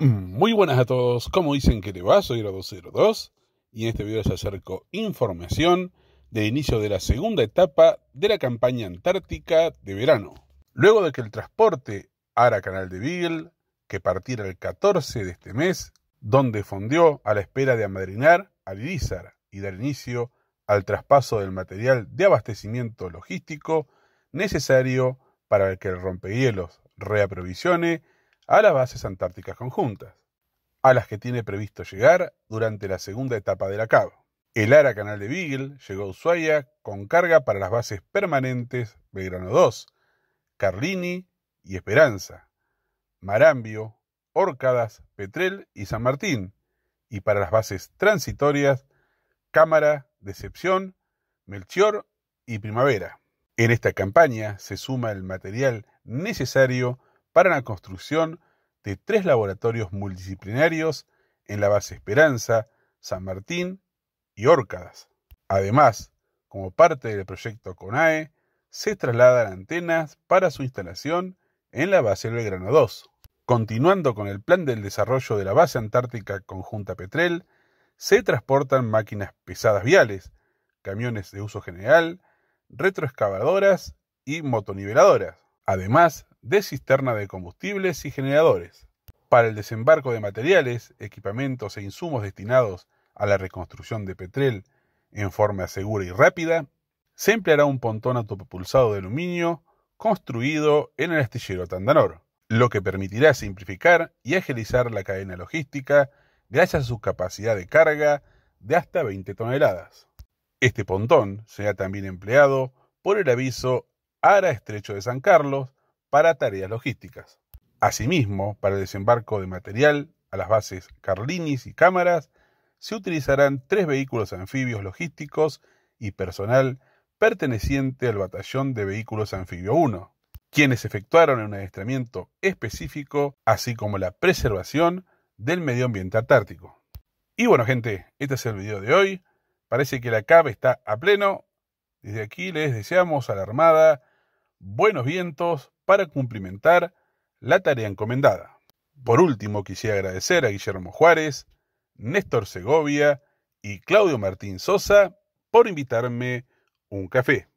Muy buenas a todos, Como dicen que le va? Soy Grado 02 y en este video les acerco información del inicio de la segunda etapa de la campaña antártica de verano. Luego de que el transporte Ara Canal de Beagle, que partiera el 14 de este mes, donde fondeó a la espera de amadrinar al Irizar y dar inicio al traspaso del material de abastecimiento logístico necesario para que el rompehielos reaprovisione a las bases antárticas conjuntas, a las que tiene previsto llegar durante la segunda etapa de la CAB. El ARA Canal de Beagle llegó a Ushuaia con carga para las bases permanentes Belgrano II... Carlini y Esperanza, Marambio, Orcadas, Petrel y San Martín, y para las bases transitorias Cámara, Decepción, Melchior y Primavera. En esta campaña se suma el material necesario para la construcción de tres laboratorios multidisciplinarios en la base Esperanza, San Martín y Órcadas. Además, como parte del proyecto CONAE, se trasladan antenas para su instalación en la base Belgrano 2. Continuando con el plan del desarrollo de la base antártica conjunta Petrel, se transportan máquinas pesadas viales, camiones de uso general, retroexcavadoras y motoniveladoras. Además, de cisterna de combustibles y generadores. Para el desembarco de materiales, equipamientos e insumos destinados a la reconstrucción de Petrel en forma segura y rápida, se empleará un pontón autopropulsado de aluminio construido en el astillero Tandanor, lo que permitirá simplificar y agilizar la cadena logística gracias a su capacidad de carga de hasta 20 toneladas. Este pontón será también empleado por el aviso Ara Estrecho de San Carlos para tareas logísticas. Asimismo, para el desembarco de material a las bases Carlinis y Cámaras, se utilizarán tres vehículos anfibios logísticos y personal perteneciente al Batallón de Vehículos Anfibio 1, quienes efectuaron un adiestramiento específico, así como la preservación del medio ambiente antártico. Y bueno, gente, este es el video de hoy. Parece que la CAP está a pleno. Desde aquí les deseamos a la Armada buenos vientos para cumplimentar la tarea encomendada. Por último, quisiera agradecer a Guillermo Juárez, Néstor Segovia y Claudio Martín Sosa por invitarme un café.